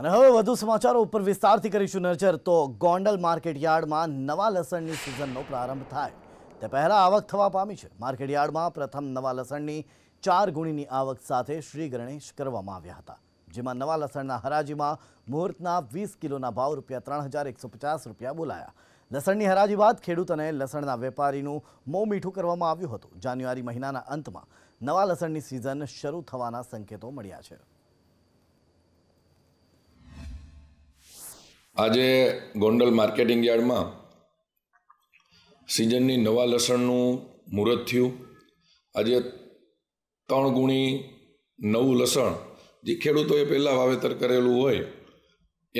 અને હવે વધુ સમાચારો ઉપર વિસ્તારથી કરીશું નજર તો ગોંડલ માર્કેટ યાર્ડમાં નવા લસણની સિઝનનો પ્રારંભ થાય તે પહેલાં આવક થવા પામી છે માર્કેટયાર્ડમાં પ્રથમ નવા લસણની ચાર ગુણીની આવક સાથે શ્રી ગણેશ કરવામાં આવ્યા હતા જેમાં નવા લસણના હરાજીમાં મુહૂર્તના વીસ કિલોના ભાવ રૂપિયા ત્રણ હજાર એકસો પચાસ રૂપિયા બોલાયા લસણની હરાજી બાદ ખેડૂતોને લસણના વેપારીનું મોં મીઠું કરવામાં આવ્યું હતું જાન્યુઆરી મહિનાના અંતમાં નવા લસણની સિઝન શરૂ થવાના સંકેતો મળ્યા છે આજે ગોંડલ માર્કેટિંગ યાર્ડમાં સિઝનની નવા લસણનું મુહૂર્ત થયું આજે ત્રણ ગુણી નવું લસણ જે ખેડૂતોએ પહેલાં વાવેતર કરેલું હોય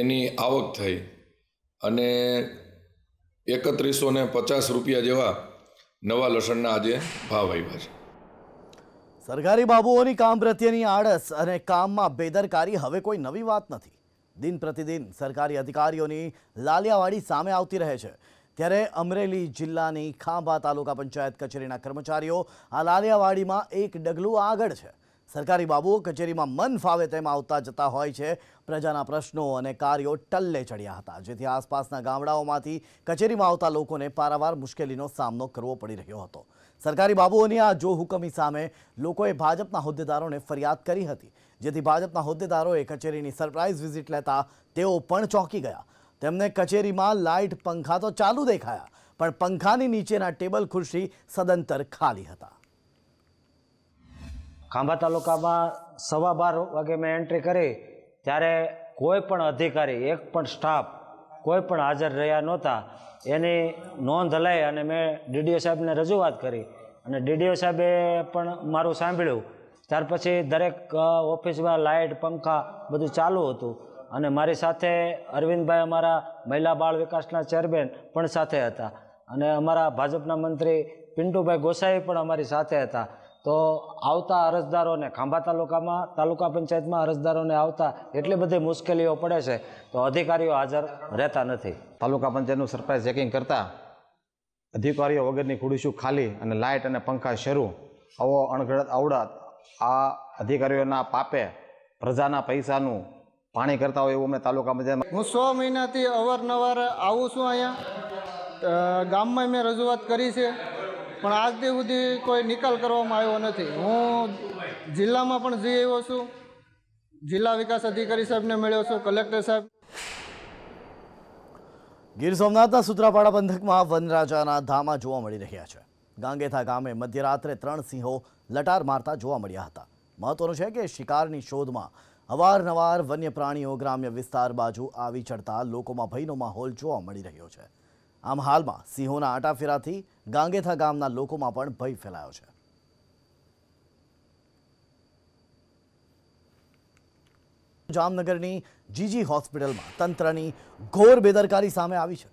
એની આવક થઈ અને એકત્રીસો ને પચાસ રૂપિયા જેવા નવા લસણના આજે ભાવ આવ્યા છે સરકારી બાબુઓની કામ પ્રત્યેની આળસ અને કામમાં બેદરકારી હવે કોઈ નવી વાત નથી દિન પ્રતિદિન સરકારી અધિકારીઓની લાલિયાવાડી સામે આવતી રહે છે ત્યારે અમરેલી જિલ્લાની ખાંભા તાલુકા પંચાયત કચેરીના કર્મચારીઓ આ લાલિયાવાડીમાં એક ડગલું આગળ છે સરકારી બાબુઓ કચેરીમાં મન ફાવે તેમ આવતા જતા હોય છે પ્રજાના પ્રશ્નો અને કાર્યો ટલ્લે ચડ્યા હતા જેથી આસપાસના ગામડાઓમાંથી કચેરીમાં આવતા લોકોને પારાવાર મુશ્કેલીનો સામનો કરવો પડી રહ્યો હતો સરકારી બાબુઓની આ જો હુકમી સામે લોકોએ ભાજપના હોદ્દેદારોને ફરિયાદ કરી હતી જેથી ભાજપના હોદ્દેદારોએ કચેરીની સરપ્રાઇઝ વિઝિટ લેતા તેઓ પણ ચોંકી ગયા તેમને કચેરીમાં લાઇટ પંખા તો ચાલુ દેખાયા પણ પંખાની નીચેના ટેબલ ખુરશી સદંતર ખાલી હતા ખાંભા તાલુકામાં સવા બાર વાગે મેં એન્ટ્રી કરી ત્યારે કોઈ પણ અધિકારી એક પણ સ્ટાફ કોઈ પણ હાજર રહ્યા નહોતા એની નોંધ લઈ અને મેં ડીડીઓ સાહેબને રજૂઆત કરી અને ડીડીઓ સાહેબે પણ મારું સાંભળ્યું ત્યાર પછી દરેક ઓફિસમાં લાઇટ પંખા બધું ચાલુ હતું અને મારી સાથે અરવિંદભાઈ અમારા મહિલા બાળ વિકાસના ચેરમેન પણ સાથે હતા અને અમારા ભાજપના મંત્રી પિન્ટુભાઈ ગોસાઈ પણ અમારી સાથે હતા તો આવતા અરજદારોને ખાંભા તાલુકામાં તાલુકા પંચાયતમાં અરજદારોને આવતા એટલી બધી મુશ્કેલીઓ પડે છે તો અધિકારીઓ હાજર રહેતા નથી તાલુકા પંચાયતનું સરપ્રાઇઝ ચેકિંગ કરતા અધિકારીઓ વગરની ખુડીશું ખાલી અને લાઇટ અને પંખા શરૂ આવો અણઘડત આવડત આ અધિકારીઓના પાપે પ્રજાના પૈસાનું પાણી કરતા હોય એવું અમે તાલુકા પંચાયતમાં હું સો મહિનાથી અવારનવાર આવું છું અહીંયા ગામમાં મેં રજૂઆત કરી છે પણ આજ સુધી કોઈ નિકાલ કરવામાં આવ્યો નથી હું જિલ્લામાં પણ જઈ આવ્યો છું જિલ્લા વિકાસ અધિકારી સાહેબને મળ્યો છું કલેક્ટર સાહેબ ગીર સોમનાથના સુત્રાપાડા પંથકમાં વનરાજાના ધામા જોવા મળી રહ્યા છે ગાંગેથા ગામે મધ્યરાત્રે ત્રણ સિંહો લટાર મારતા જોવા મળ્યા હતા મહત્વનું છે કે શિકારની શોધમાં અવારનવાર વન્ય પ્રાણીઓ ગ્રામ્ય વિસ્તાર બાજુ આવી ચડતા લોકોમાં ભયનો માહોલ જોવા મળી રહ્યો છે આમ હાલમાં સિંહોના આટાફેરાથી ગાંગેથા ગામના લોકોમાં પણ ભય ફેલાયો છે જામનગરની જીજી હોસ્પિટલમાં તંત્રની ઘોર બેદરકારી સામે આવી છે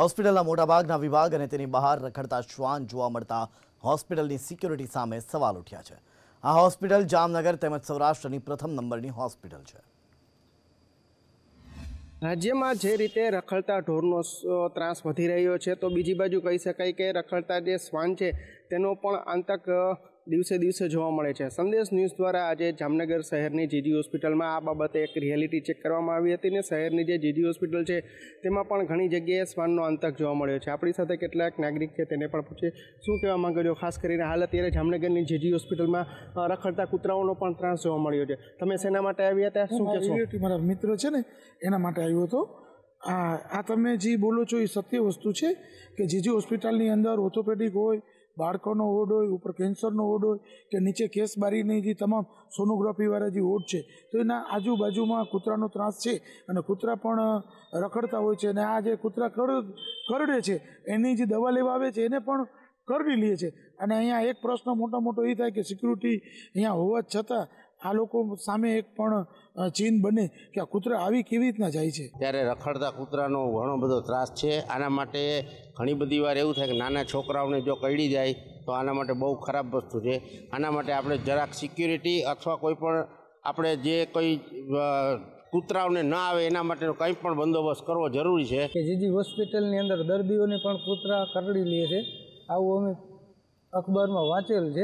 હોસ્પિટલના મોટાભાગના વિભાગ અને તેની બહાર રખડતા શ્વાન જોવા મળતા હોસ્પિટલની સિક્યોરિટી સામે સવાલ ઉઠ્યા છે આ હોસ્પિટલ જામનગર તેમજ સૌરાષ્ટ્રની પ્રથમ નંબરની હોસ્પિટલ છે રાજ્યમાં જે રીતે રખડતા ઢોરનો ત્રાસ વધી રહ્યો છે તો બીજી બાજુ કહી શકાય કે રખડતા જે શ્વાન છે તેનો પણ આંતક દિવસે દિવસે જોવા મળે છે સંદેશ ન્યૂઝ દ્વારા આજે જામનગર શહેરની જીજી હોસ્પિટલમાં આ બાબતે એક રિયાલિટી ચેક કરવામાં આવી હતી ને શહેરની જે જીજી હોસ્પિટલ છે તેમાં પણ ઘણી જગ્યાએ શ્વાનનો આતંક જોવા મળ્યો છે આપણી સાથે કેટલાક નાગરિક છે તેને પણ પૂછે શું કહેવા માંગો છો ખાસ કરીને હાલ અત્યારે જામનગરની જીજી હોસ્પિટલમાં રખડતા કૂતરાઓનો પણ ત્રાસ જોવા મળ્યો છે તમે શેના માટે આવ્યા હતા શું કહેશો મારા મિત્ર છે ને એના માટે આવ્યો હતો આ આ તમે જે બોલો છો એ સત્ય વસ્તુ છે કે જીજી હોસ્પિટલની અંદર ઓર્થોપેડિક હોય બાળકોનો ઓડ હોય ઉપર કેન્સરનો ઓડ હોય કે નીચે કેસ કેસબારીની જે તમામ સોનોગ્રાફીવાળા જે ઓડ છે તો એના આજુબાજુમાં કૂતરાનો ત્રાસ છે અને કૂતરા પણ રખડતા હોય છે અને આ જે કૂતરા કરડે છે એની જે દવા લેવા આવે છે એને પણ કરડી લે છે અને અહીંયા એક પ્રશ્ન મોટો મોટો એ થાય કે સિક્યુરિટી અહીંયા હોવા છતાં આ લોકો સામે એક પણ ચીન બને કે આ કૂતરા આવી કેવી રીતના જાય છે ત્યારે રખડતા કૂતરાનો ઘણો બધો ત્રાસ છે આના માટે ઘણી બધી વાર એવું થાય કે નાના છોકરાઓને જો કરડી જાય તો આના માટે બહુ ખરાબ વસ્તુ છે આના માટે આપણે જરાક સિક્યુરિટી અથવા કોઈ પણ આપણે જે કંઈ કૂતરાઓને ન આવે એના માટેનો કંઈ પણ બંદોબસ્ત કરવો જરૂરી છે કે જીજી હોસ્પિટલની અંદર દર્દીઓને પણ કૂતરા કરડી લે છે આવું અમે અખબારમાં વાંચેલ છે